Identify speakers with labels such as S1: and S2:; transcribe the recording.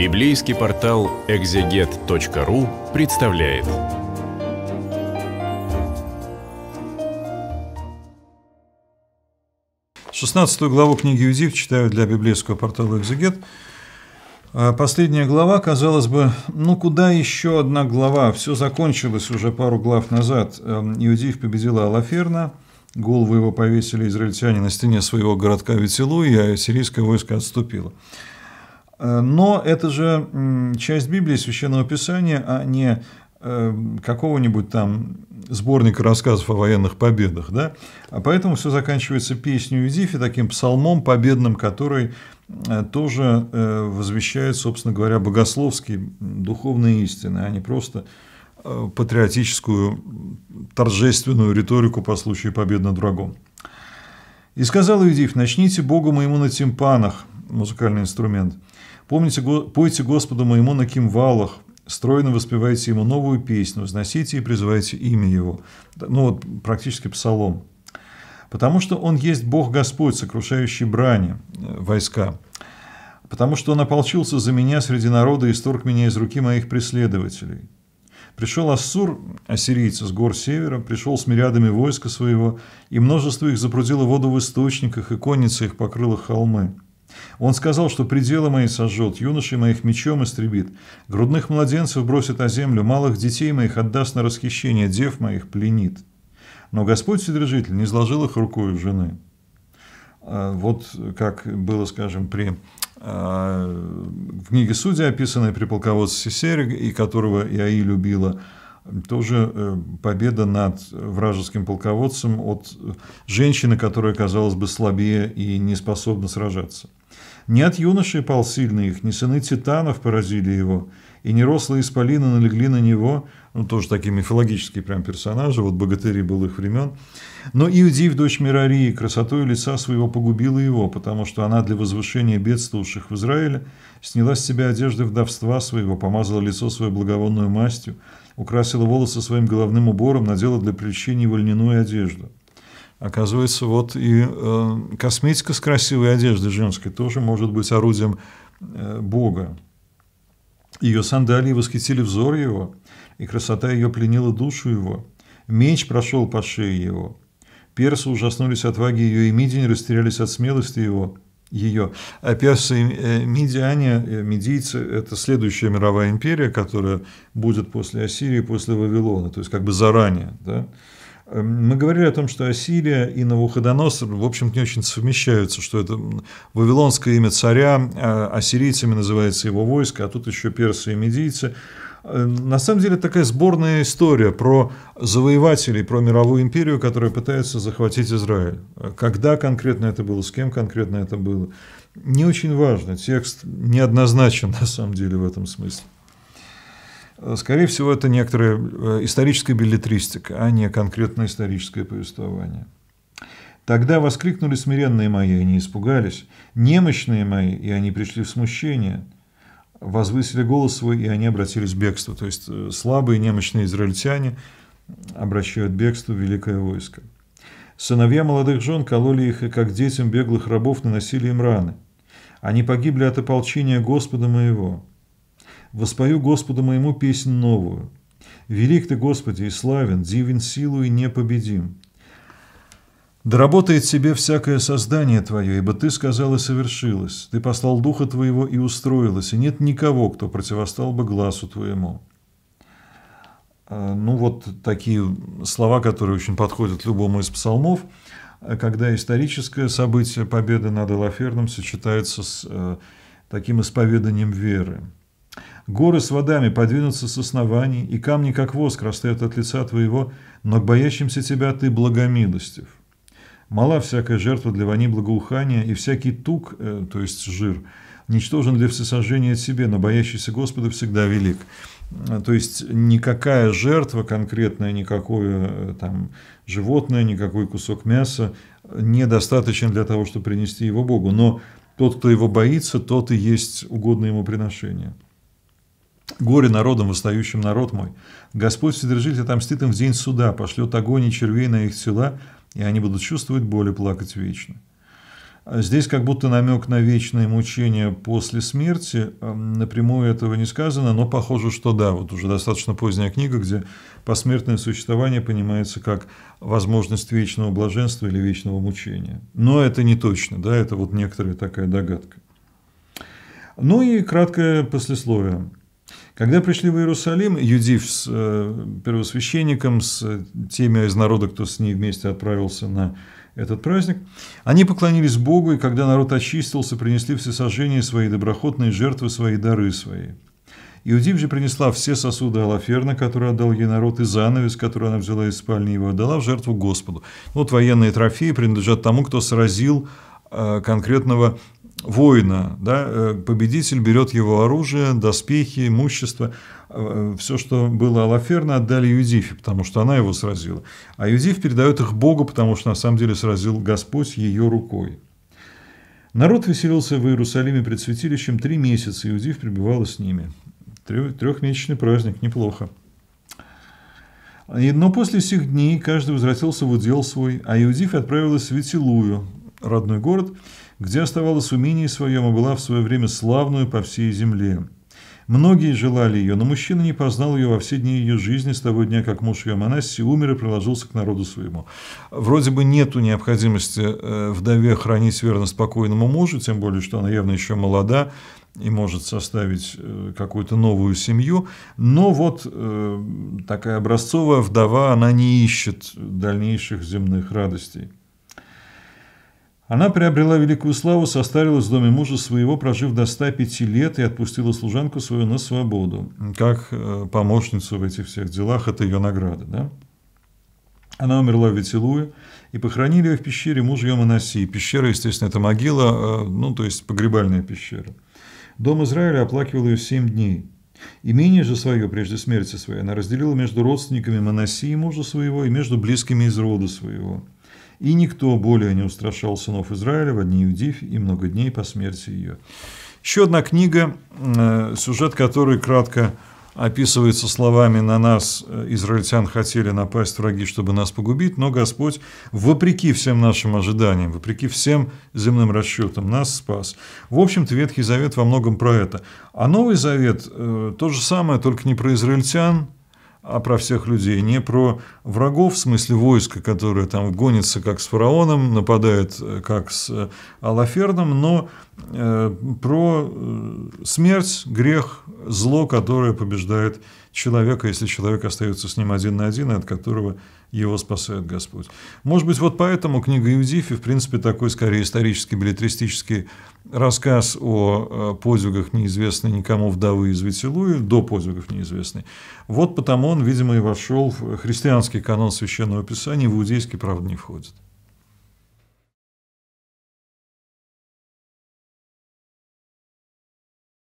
S1: Библейский портал экзегет.ру представляет. Шестнадцатую главу книги Юдив читаю для библейского портала «Экзегет». А последняя глава, казалось бы, ну куда еще одна глава? Все закончилось уже пару глав назад. Иудив эм, победила Алаферна, голову его повесили израильтяне на стене своего городка Ветилу, и сирийское войско отступило. Э, но это же часть Библии, Священного Писания, а не э, какого-нибудь там сборника рассказов о военных победах. Да? А поэтому все заканчивается песней Юдифи, таким псалмом победным, который э, тоже возвещает, собственно говоря, богословские духовные истины, а не просто патриотическую торжественную риторику по случаю побед над врагом. «И сказал Иудив, начните Богу моему на тимпанах, музыкальный инструмент. Помните, пойте Господу моему на кимвалах, стройно воспевайте ему новую песню, возносите и призывайте имя его. Ну вот практически псалом. Потому что он есть Бог Господь, сокрушающий брани э, войска. Потому что он ополчился за меня среди народа и исторг меня из руки моих преследователей. Пришел Ассур, ассирийцы с гор севера, пришел с мириадами войска своего, и множество их запрудило воду в источниках, и конница их покрыла холмы. Он сказал, что пределы мои сожжет, юношей моих мечом истребит, грудных младенцев бросит о землю, малых детей моих отдаст на расхищение, дев моих пленит. Но Господь Вседержитель не изложил их рукою жены. А, вот как было, скажем, при а, в книге «Судьи», описанной при полководце Сесере, и которого Иаи любила, тоже э, победа над вражеским полководцем от женщины, которая, казалось бы, слабее и не способна сражаться. Не от юноши пал сильно их, не сыны титанов поразили его, и не рослые исполины налегли на него, ну, тоже такие мифологические прям персонажи, вот богатыри был их времен. Но Иудив, дочь Мирарии, красотой лица своего погубила его, потому что она для возвышения бедствовавших в Израиле сняла с себя одежды вдовства своего, помазала лицо свое благовонную мастью, украсила волосы своим головным убором, надела для прельщения его льняную одежду. Оказывается, вот и э, косметика с красивой одеждой женской тоже может быть орудием э, Бога. Ее сандалии восхитили взор его, и красота ее пленила душу его. Меч прошел по шее его. Персы ужаснулись от ваги ее, и Мидень растерялись от смелости его ее. А персы и э, медиане, э, медийцы – это следующая мировая империя, которая будет после Ассирии, после Вавилона, то есть как бы заранее. Да? Эм, мы говорили о том, что Ассирия и Навуходоносор, в общем-то, не очень совмещаются, что это вавилонское имя царя, а ассирийцами называется его войско, а тут еще персы и медийцы. Эм, на самом деле такая сборная история про завоевателей, про мировую империю, которая пытается захватить Израиль. Когда конкретно это было, с кем конкретно это было, не очень важно. Текст неоднозначен на самом деле в этом смысле. Э, скорее всего, это некоторая э, историческая билетристика, а не конкретно историческое повествование. Тогда воскликнули смиренные мои, и они испугались, немощные мои, и они пришли в смущение, возвысили голос свой, и они обратились в бегство, То есть э, слабые немощные израильтяне обращают бегству великое войско. Сыновья молодых жен кололи их, и как детям беглых рабов наносили им раны. Они погибли от ополчения Господа моего воспою Господу моему песнь новую. Велик ты, Господи, и славен, дивен силу и непобедим. Да работает себе всякое создание Твое, ибо Ты сказал и совершилось. Ты послал Духа Твоего и устроилось, и нет никого, кто противостал бы глазу Твоему». А, ну, вот такие слова, которые очень подходят любому из псалмов, когда историческое событие победы над Алаферном сочетается с э, таким исповеданием веры. Горы с водами подвинутся с оснований, и камни, как воск, растают от лица твоего, но к боящимся тебя ты благомилостив. Мала всякая жертва для вони благоухания, и всякий тук, э, то есть жир, ничтожен для всесожжения тебе, но боящийся Господа всегда велик. Э, то есть никакая жертва конкретная, никакое э, там, животное, никакой кусок мяса недостаточен для того, чтобы принести его Богу. Но тот, кто его боится, тот и есть угодное ему приношение. Горе народом, восстающим народ мой. Господь Вседержитель отомстит им в день суда, пошлет огонь и червей на их тела, и они будут чувствовать боль и плакать вечно. А здесь как будто намек на вечное мучение после смерти, напрямую этого не сказано, но похоже, что да, вот уже достаточно поздняя книга, где посмертное существование понимается как возможность вечного блаженства или вечного мучения. Но это не точно, да, это вот некоторая такая догадка. Ну и краткое послесловие. Когда пришли в Иерусалим, Юдив с э, первосвященником, с теми из народа, кто с ней вместе отправился на этот праздник, они поклонились Богу, и когда народ очистился, принесли все сожжения свои, доброхотные жертвы свои, дары свои. Иудив же принесла все сосуды Алаферна, которые отдал ей народ, и занавес, который она взяла из спальни его, отдала в жертву Господу. Вот военные трофеи принадлежат тому, кто сразил э, конкретного воина, да, э, победитель берет его оружие, доспехи, имущество, э, все, что было Алаферно, отдали Юдифе, потому что она его сразила. А Юдиф передает их Богу, потому что на самом деле сразил Господь ее рукой. Народ веселился в Иерусалиме пред святилищем три месяца, Иудиф пребывала с ними. Трехмесячный праздник, неплохо. Но после сих дней каждый возвратился в удел свой, а Иудиф отправилась в Ветилую, родной город, где оставалась умении своем и была в свое время славную по всей земле. Многие желали ее, но мужчина не познал ее во все дни ее жизни с того дня, как муж ее Манасси умер и приложился к народу своему. Вроде бы нету необходимости э, вдове хранить верность покойному мужу, тем более, что она явно еще молода и может составить э, какую-то новую семью, но вот э, такая образцовая вдова, она не ищет дальнейших земных радостей. Она приобрела великую славу, состарилась в доме мужа своего, прожив до 105 лет, и отпустила служанку свою на свободу, как э, помощницу в этих всех делах, это ее награда. Да? Она умерла в Ветилуе, и похоронили ее в пещере мужа ее Моносии. Пещера, естественно, это могила, э, ну, то есть погребальная пещера. Дом Израиля оплакивал ее семь дней. Имение же свое, прежде смерти своей, она разделила между родственниками Моносии мужа своего и между близкими из рода своего – и никто более не устрашал сынов Израиля в одни Иудив и много дней по смерти ее. Еще одна книга, э, сюжет которой кратко описывается словами «на нас э, израильтян хотели напасть враги, чтобы нас погубить, но Господь, вопреки всем нашим ожиданиям, вопреки всем земным расчетам, нас спас». В общем-то, Ветхий Завет во многом про это. А Новый Завет э, – то же самое, только не про израильтян, а про всех людей, не про врагов, в смысле войска, которое там гонится как с фараоном, нападает э, как с э, Алаферном, но Э, про э, смерть, грех, зло, которое побеждает человека, если человек остается с ним один на один, и от которого его спасает Господь. Может быть, вот поэтому книга Иудифи, в принципе, такой скорее исторический, билетристический рассказ о э, подвигах неизвестной никому вдовы из Ветилуи, до подвигов неизвестной. Вот потому он, видимо, и вошел в христианский канон Священного Писания, в иудейский, правда, не входит.